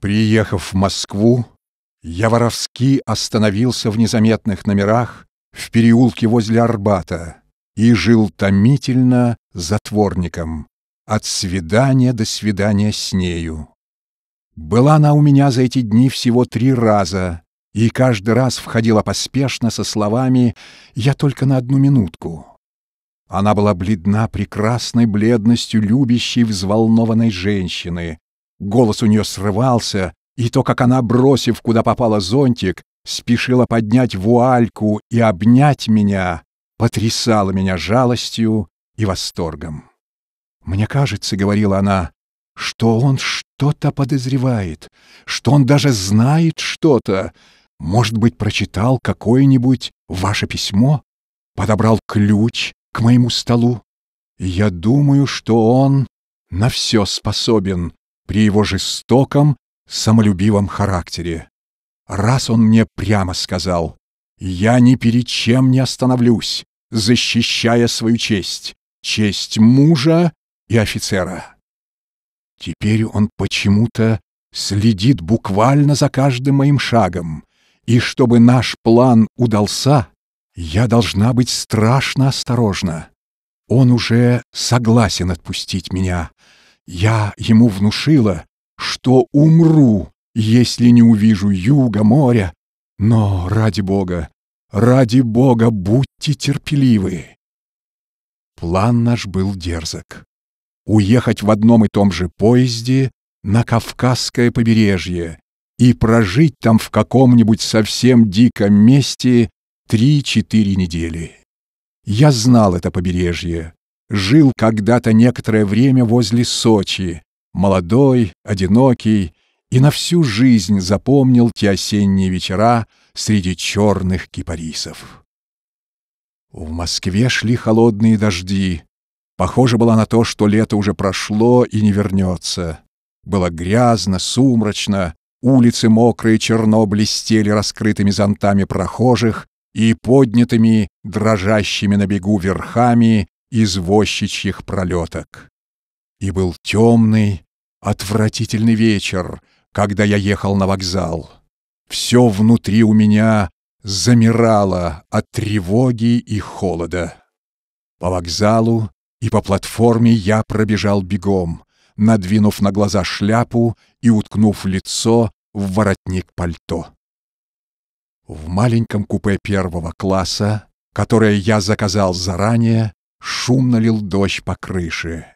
Приехав в Москву, я воровски остановился в незаметных номерах в переулке возле Арбата и жил томительно затворником, от свидания до свидания с нею. Была она у меня за эти дни всего три раза, и каждый раз входила поспешно со словами «я только на одну минутку». Она была бледна прекрасной бледностью любящей взволнованной женщины, Голос у нее срывался, и то, как она, бросив, куда попала зонтик, спешила поднять вуальку и обнять меня, потрясала меня жалостью и восторгом. «Мне кажется», — говорила она, — «что он что-то подозревает, что он даже знает что-то. Может быть, прочитал какое-нибудь ваше письмо, подобрал ключ к моему столу. Я думаю, что он на все способен, при его жестоком, самолюбивом характере. Раз он мне прямо сказал, «Я ни перед чем не остановлюсь, защищая свою честь, честь мужа и офицера». Теперь он почему-то следит буквально за каждым моим шагом, и чтобы наш план удался, я должна быть страшно осторожна. Он уже согласен отпустить меня, я ему внушила, что умру, если не увижу юга, моря. Но, ради бога, ради бога, будьте терпеливы. План наш был дерзок. Уехать в одном и том же поезде на Кавказское побережье и прожить там в каком-нибудь совсем диком месте три-четыре недели. Я знал это побережье, жил когда-то некоторое время возле Сочи, молодой, одинокий, и на всю жизнь запомнил те осенние вечера среди черных кипарисов. В Москве шли холодные дожди. Похоже было на то, что лето уже прошло и не вернется. Было грязно, сумрачно, улицы мокрые черно блестели раскрытыми зонтами прохожих и поднятыми, дрожащими на бегу верхами извозчичьих пролеток. И был темный, отвратительный вечер, когда я ехал на вокзал. Все внутри у меня замирало от тревоги и холода. По вокзалу и по платформе я пробежал бегом, надвинув на глаза шляпу и уткнув лицо в воротник пальто. В маленьком купе первого класса, которое я заказал заранее, Шумно лил дождь по крыше.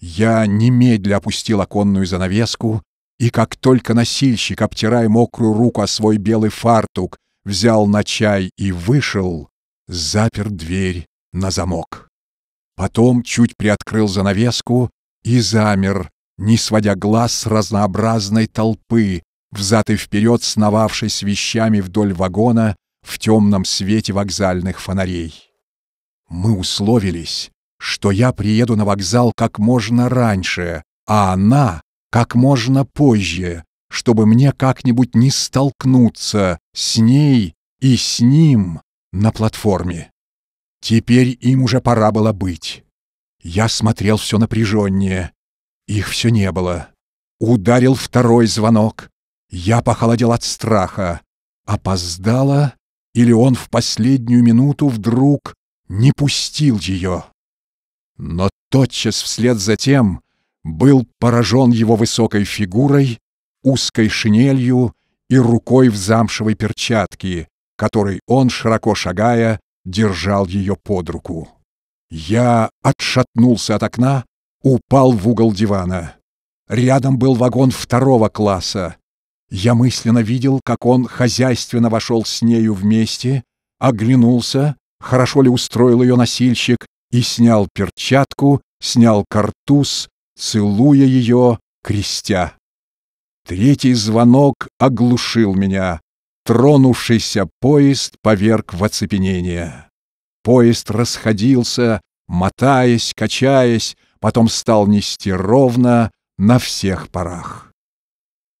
Я немедля опустил оконную занавеску, и как только носильщик, обтирая мокрую руку о свой белый фартук, взял на чай и вышел, запер дверь на замок. Потом чуть приоткрыл занавеску и замер, не сводя глаз с разнообразной толпы, взад и вперед сновавшей с вещами вдоль вагона в темном свете вокзальных фонарей. Мы условились, что я приеду на вокзал как можно раньше, а она как можно позже, чтобы мне как-нибудь не столкнуться с ней и с ним на платформе. Теперь им уже пора было быть. Я смотрел все напряженнее. Их все не было. Ударил второй звонок. Я похолодел от страха. Опоздала? Или он в последнюю минуту вдруг не пустил ее. Но тотчас вслед за тем был поражен его высокой фигурой, узкой шинелью и рукой в замшевой перчатке, которой он, широко шагая, держал ее под руку. Я отшатнулся от окна, упал в угол дивана. Рядом был вагон второго класса. Я мысленно видел, как он хозяйственно вошел с нею вместе, оглянулся хорошо ли устроил ее носильщик, и снял перчатку, снял картуз, целуя ее, крестя. Третий звонок оглушил меня. Тронувшийся поезд поверг в оцепенение. Поезд расходился, мотаясь, качаясь, потом стал нести ровно на всех парах.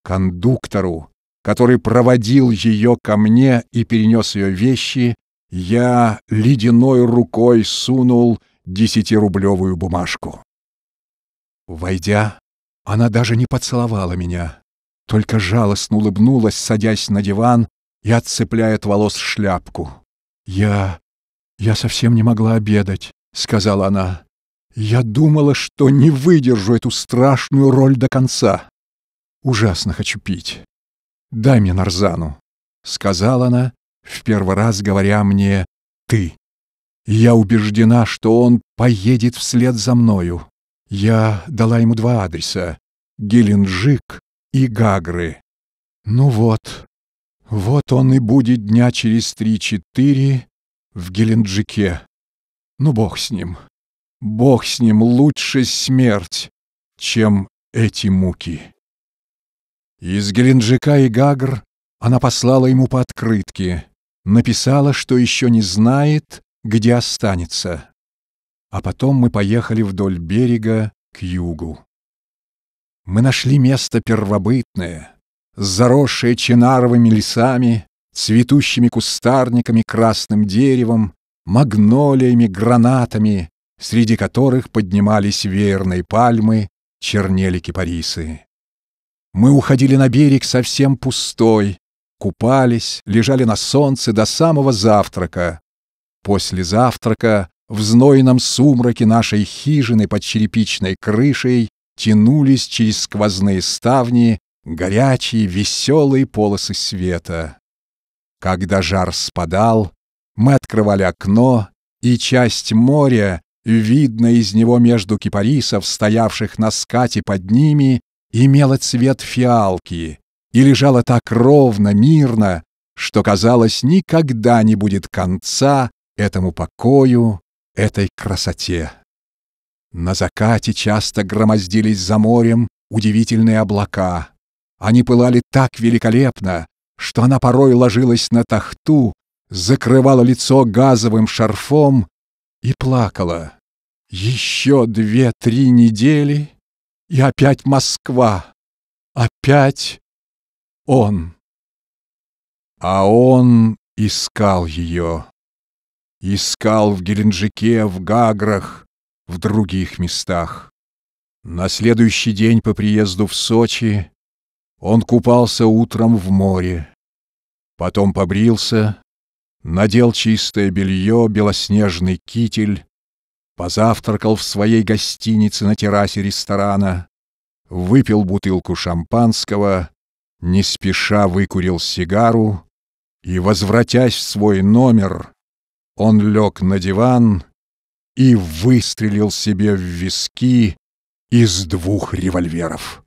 Кондуктору, который проводил ее ко мне и перенес ее вещи, я ледяной рукой сунул десятирублевую бумажку. Войдя, она даже не поцеловала меня, только жалостно улыбнулась, садясь на диван и отцепляя от волос шляпку. «Я... я совсем не могла обедать», — сказала она. «Я думала, что не выдержу эту страшную роль до конца. Ужасно хочу пить. Дай мне нарзану», — сказала она в первый раз говоря мне «ты». Я убеждена, что он поедет вслед за мною. Я дала ему два адреса — Геленджик и Гагры. Ну вот, вот он и будет дня через три-четыре в Геленджике. Ну, бог с ним. Бог с ним, лучше смерть, чем эти муки. Из Геленджика и Гагр она послала ему по открытке написала, что еще не знает, где останется. А потом мы поехали вдоль берега к югу. Мы нашли место первобытное, заросшее чинаровыми лесами, цветущими кустарниками, красным деревом, магнолиями, гранатами, среди которых поднимались веерные пальмы, чернели кипарисы. Мы уходили на берег совсем пустой, купались, лежали на солнце до самого завтрака. После завтрака в знойном сумраке нашей хижины под черепичной крышей тянулись через сквозные ставни горячие веселые полосы света. Когда жар спадал, мы открывали окно, и часть моря, видно из него между кипарисов, стоявших на скате под ними, имела цвет фиалки, и лежала так ровно, мирно, что, казалось, никогда не будет конца этому покою, этой красоте. На закате часто громоздились за морем удивительные облака. Они пылали так великолепно, что она порой ложилась на тахту, закрывала лицо газовым шарфом и плакала. Еще две-три недели, и опять Москва, опять он. А он искал ее. Искал в Геленджике, в Гаграх, в других местах. На следующий день по приезду в Сочи он купался утром в море. Потом побрился, надел чистое белье, белоснежный китель, позавтракал в своей гостинице на террасе ресторана, выпил бутылку шампанского — не спеша выкурил сигару, и, возвратясь в свой номер, он лег на диван и выстрелил себе в виски из двух револьверов.